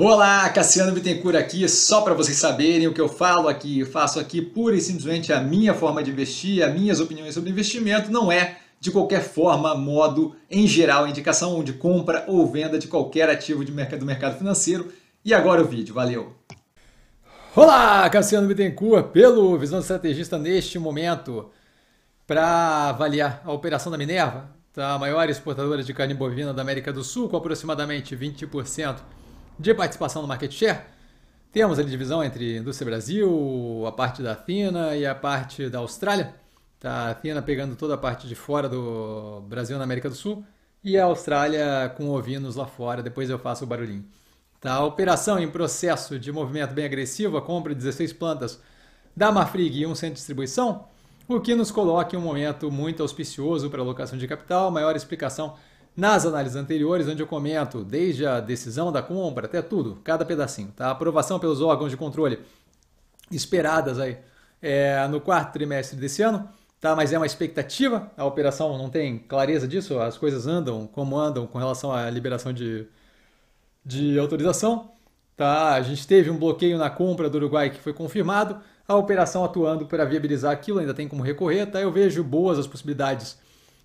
Olá, Cassiano Bittencourt aqui, só para vocês saberem o que eu falo aqui, eu faço aqui pura e simplesmente a minha forma de investir, as minhas opiniões sobre investimento, não é de qualquer forma, modo, em geral, indicação de compra ou venda de qualquer ativo de mercado, do mercado financeiro. E agora o vídeo, valeu! Olá, Cassiano Bittencourt, pelo Visão Estrategista neste momento, para avaliar a operação da Minerva, a maior exportadora de carne bovina da América do Sul, com aproximadamente 20% de participação no market share, temos a divisão entre Indústria Brasil, a parte da Athena e a parte da Austrália. Tá, a Athena pegando toda a parte de fora do Brasil na América do Sul e a Austrália com ovinos lá fora, depois eu faço o barulhinho. Tá, a operação em processo de movimento bem agressivo, a compra de 16 plantas da Mafrig e um centro de distribuição, o que nos coloca em um momento muito auspicioso para a alocação de capital, maior explicação nas análises anteriores, onde eu comento desde a decisão da compra até tudo, cada pedacinho, tá? Aprovação pelos órgãos de controle esperadas aí é, no quarto trimestre desse ano, tá? Mas é uma expectativa, a operação não tem clareza disso, as coisas andam como andam com relação à liberação de, de autorização, tá? A gente teve um bloqueio na compra do Uruguai que foi confirmado, a operação atuando para viabilizar aquilo ainda tem como recorrer, tá? Eu vejo boas as possibilidades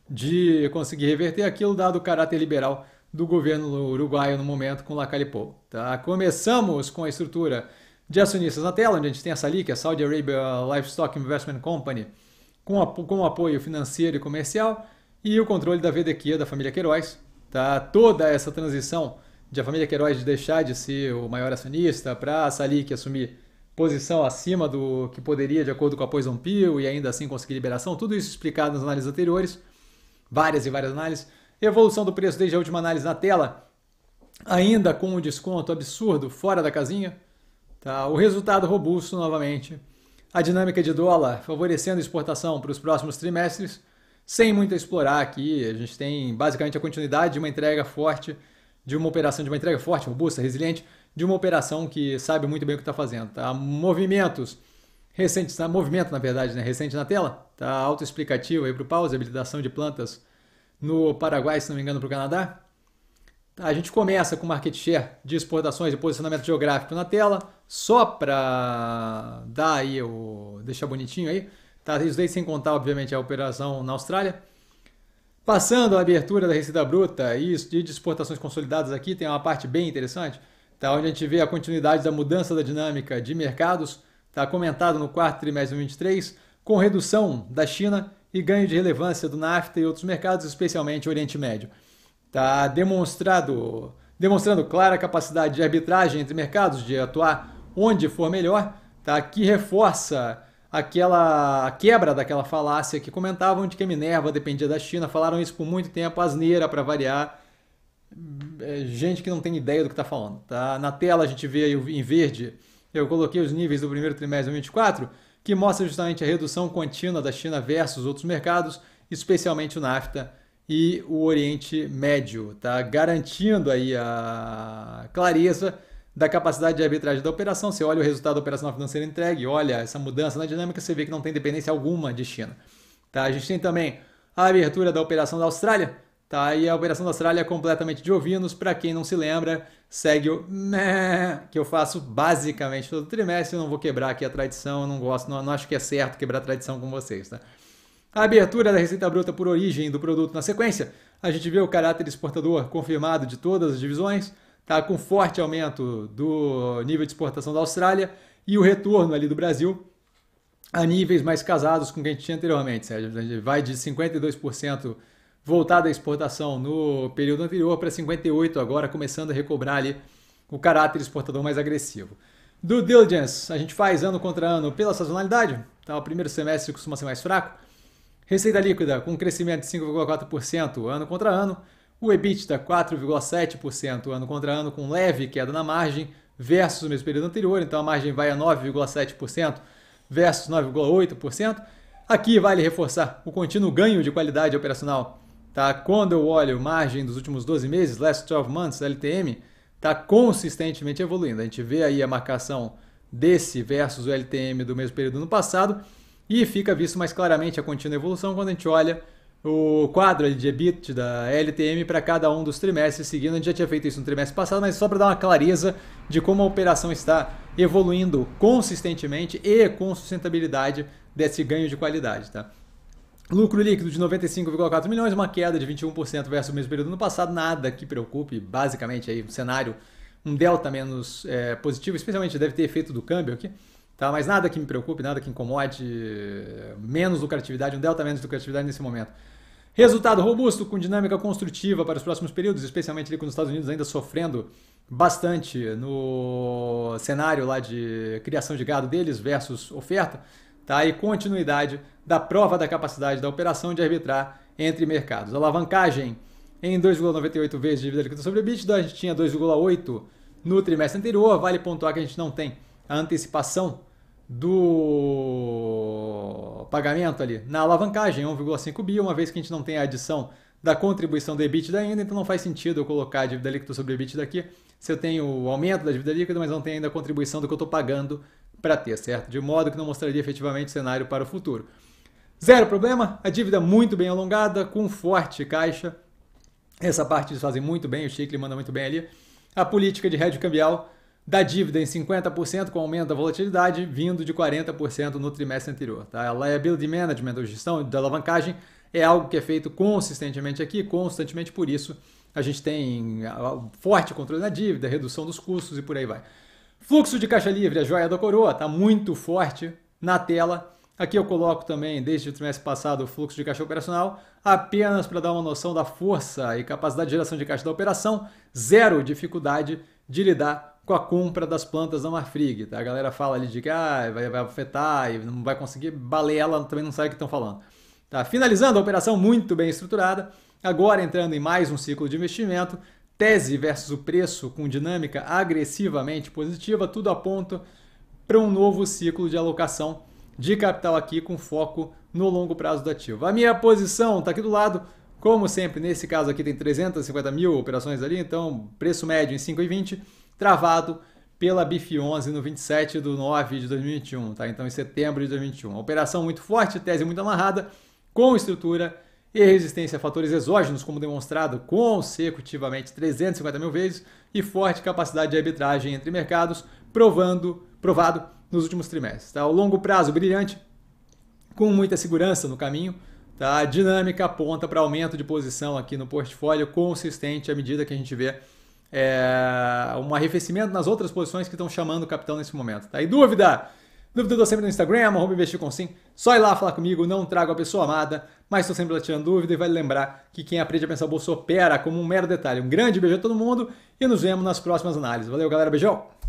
de conseguir reverter aquilo, dado o caráter liberal do governo uruguaio no momento com Lacalipo. Tá? Começamos com a estrutura de acionistas na tela, onde a gente tem essa ali, que é a Saudi Arabia Livestock Investment Company, com, apo com apoio financeiro e comercial, e o controle da VDQ da família Queiroz. Tá? Toda essa transição de a família Queiroz deixar de ser o maior acionista para a Salik assumir posição acima do que poderia de acordo com a Poison Pill e ainda assim conseguir liberação, tudo isso explicado nas análises anteriores várias e várias análises. Evolução do preço desde a última análise na tela, ainda com um desconto absurdo fora da casinha. Tá? O resultado robusto novamente. A dinâmica de dólar favorecendo exportação para os próximos trimestres, sem muito explorar aqui. A gente tem basicamente a continuidade de uma entrega forte, de uma operação de uma entrega forte, robusta, resiliente, de uma operação que sabe muito bem o que está fazendo. Tá? Movimentos recente, tá, movimento na verdade, né? recente na tela, tá autoexplicativo aí para o pause, habilitação de plantas no Paraguai, se não me engano, para o Canadá. Tá, a gente começa com market share de exportações e posicionamento geográfico na tela, só para dar aí o deixar bonitinho aí, tá? Isso daí sem contar, obviamente, a operação na Austrália. Passando a abertura da receita bruta e de exportações consolidadas aqui, tem uma parte bem interessante, tá? onde a gente vê a continuidade da mudança da dinâmica de mercados, tá comentado no quarto trimestre de 2023, com redução da China e ganho de relevância do NAFTA e outros mercados, especialmente Oriente Médio. Está demonstrado, demonstrando clara capacidade de arbitragem entre mercados, de atuar onde for melhor, tá? que reforça aquela quebra daquela falácia que comentavam de que a Minerva dependia da China. Falaram isso por muito tempo, asneira para variar. É, gente que não tem ideia do que está falando. Tá? Na tela a gente vê aí em verde eu coloquei os níveis do primeiro trimestre de 2024, que mostra justamente a redução contínua da China versus outros mercados, especialmente o NAFTA e o Oriente Médio, tá? Garantindo aí a clareza da capacidade de arbitragem da operação. Você olha o resultado da operação financeira entregue, olha essa mudança na dinâmica, você vê que não tem dependência alguma de China. Tá? A gente tem também a abertura da operação da Austrália, Tá? E a Operação da Austrália é completamente de ovinos. Para quem não se lembra, segue o que eu faço basicamente todo trimestre. Eu não vou quebrar aqui a tradição, não gosto, não, não acho que é certo quebrar a tradição com vocês. Tá? A abertura da receita bruta por origem do produto na sequência, a gente vê o caráter exportador confirmado de todas as divisões, tá com forte aumento do nível de exportação da Austrália e o retorno ali do Brasil a níveis mais casados com o que a gente tinha anteriormente, Sérgio. A gente vai de 52% voltada à exportação no período anterior para 58 agora, começando a recobrar ali o caráter exportador mais agressivo. Do diligence, a gente faz ano contra ano pela sazonalidade, tá? o primeiro semestre costuma ser mais fraco. Receita líquida com crescimento de 5,4% ano contra ano. O EBITDA 4,7% ano contra ano, com leve queda na margem versus o mesmo período anterior. Então a margem vai a 9,7% versus 9,8%. Aqui vale reforçar o contínuo ganho de qualidade operacional Tá? Quando eu olho margem dos últimos 12 meses, last 12 months, LTM, está consistentemente evoluindo. A gente vê aí a marcação desse versus o LTM do mesmo período no passado e fica visto mais claramente a contínua evolução quando a gente olha o quadro de EBIT da LTM para cada um dos trimestres seguindo. A gente já tinha feito isso no trimestre passado, mas só para dar uma clareza de como a operação está evoluindo consistentemente e com sustentabilidade desse ganho de qualidade. Tá? Lucro líquido de 95,4 milhões, uma queda de 21% versus o mesmo período no passado, nada que preocupe, basicamente aí um cenário, um delta menos é, positivo, especialmente deve ter efeito do câmbio aqui, tá? mas nada que me preocupe, nada que incomode, é, menos lucratividade, um delta menos lucratividade nesse momento. Resultado robusto com dinâmica construtiva para os próximos períodos, especialmente ali com os Estados Unidos ainda sofrendo bastante no cenário lá de criação de gado deles versus oferta tá? e continuidade da prova da capacidade da operação de arbitrar entre mercados. alavancagem em 2,98 vezes dívida líquida sobre EBITDA, a gente tinha 2,8 no trimestre anterior. Vale pontuar que a gente não tem a antecipação do pagamento ali na alavancagem, 1,5 bi, uma vez que a gente não tem a adição da contribuição do EBITDA ainda, então não faz sentido eu colocar a dívida líquida sobre EBITDA aqui, se eu tenho o aumento da dívida líquida, mas não tem ainda a contribuição do que eu estou pagando para ter, certo? De modo que não mostraria efetivamente cenário para o futuro. Zero problema, a dívida muito bem alongada, com forte caixa. Essa parte eles fazem muito bem, o Chicle manda muito bem ali. A política de hedge cambial da dívida em 50% com aumento da volatilidade, vindo de 40% no trimestre anterior. Tá? A liability management, a gestão da alavancagem, é algo que é feito consistentemente aqui, constantemente por isso a gente tem ah, forte controle da dívida, redução dos custos e por aí vai. Fluxo de caixa livre, a joia da coroa, está muito forte na tela. Aqui eu coloco também, desde o trimestre passado, o fluxo de caixa operacional, apenas para dar uma noção da força e capacidade de geração de caixa da operação, zero dificuldade de lidar com a compra das plantas da Marfrig. Tá? A galera fala ali de que ah, vai, vai afetar e não vai conseguir, balela, também não sabe o que estão falando. Tá? Finalizando a operação muito bem estruturada, agora entrando em mais um ciclo de investimento, tese versus o preço com dinâmica agressivamente positiva, tudo aponta para um novo ciclo de alocação de capital aqui com foco no longo prazo do ativo. A minha posição está aqui do lado, como sempre, nesse caso aqui tem 350 mil operações ali, então preço médio em 5,20, travado pela BIF11 no 27 de 9 de 2021, tá? Então em setembro de 2021. Operação muito forte, tese muito amarrada, com estrutura e resistência a fatores exógenos, como demonstrado consecutivamente 350 mil vezes, e forte capacidade de arbitragem entre mercados, provando, provado nos últimos trimestres. Tá? O longo prazo brilhante, com muita segurança no caminho, tá? a dinâmica aponta para aumento de posição aqui no portfólio consistente à medida que a gente vê é, um arrefecimento nas outras posições que estão chamando o capitão nesse momento. Tá? E dúvida? Dúvida do sempre no Instagram, arroba investir com sim. Só ir lá falar comigo, não trago a pessoa amada, mas estou sempre lá tirando dúvida e vale lembrar que quem aprende a pensar bolsa opera como um mero detalhe. Um grande beijo a todo mundo e nos vemos nas próximas análises. Valeu, galera. Beijão!